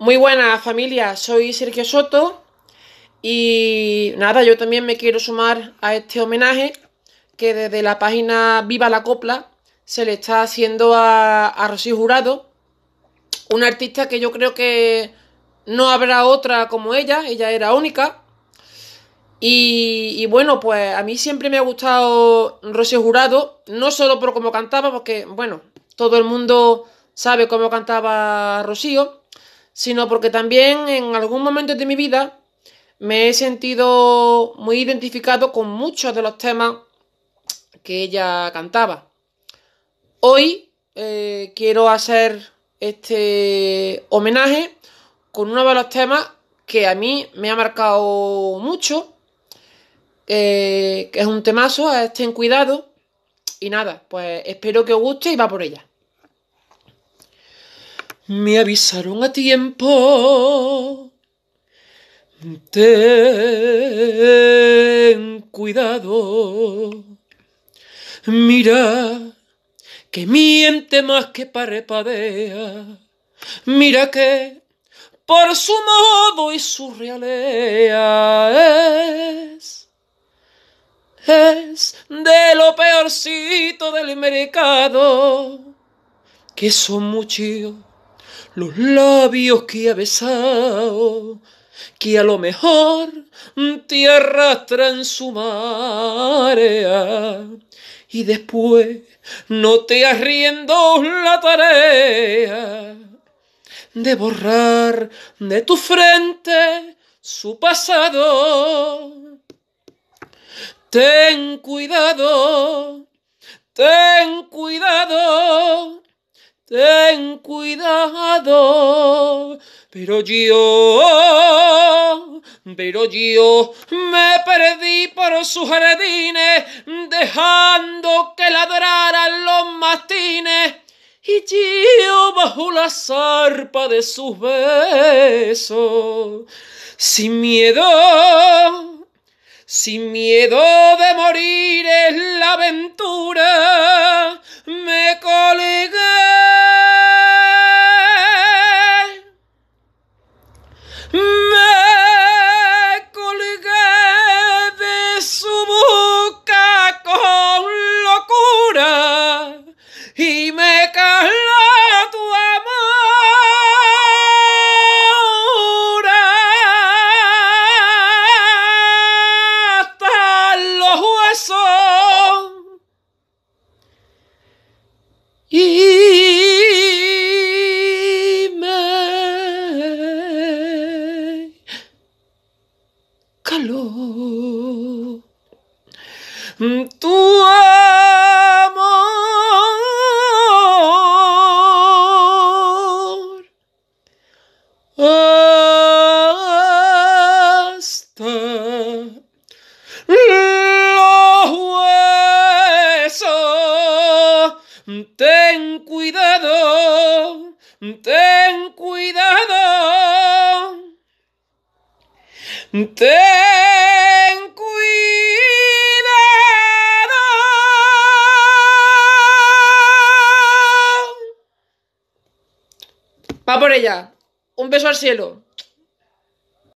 Muy buenas familia, soy Sergio Soto y nada, yo también me quiero sumar a este homenaje que desde la página Viva la Copla se le está haciendo a, Rocío Jurado, una artista que yo creo que no habrá otra como ella, ella era única. Y, y, bueno, pues a mí siempre me ha gustado Rocío Jurado, no solo por cómo cantaba, porque bueno, todo el mundo sabe cómo cantaba Rocío, sino porque también en algún momento de mi vida me he sentido muy identificado con muchos de los temas que ella cantaba. Hoy eh, quiero hacer este homenaje con uno de los temas que a mí me ha marcado mucho, eh, que es un temazo, estén en Cuidado, y nada, pues espero que os guste y va por ella me avisaron a tiempo. Ten cuidado. Mira que miente más que parrepadea. Mira que por su modo y su realea es, es de lo peorcito del mercado, que son muchos los labios que ha besado, que a lo mejor te arrastra en su marea y después no te arriendo la tarea de borrar de tu frente su pasado. Ten cuidado, ten cuidado ten cuidado. Pero yo, pero yo me perdí por sus jardines, dejando que ladraran los mastines. Y yo bajo la zarpa de sus besos, sin miedo, sin miedo de morir Tu amor hasta los huesos. Ten cuidado, ten cuidado. Ten Va por ella. Un beso al cielo.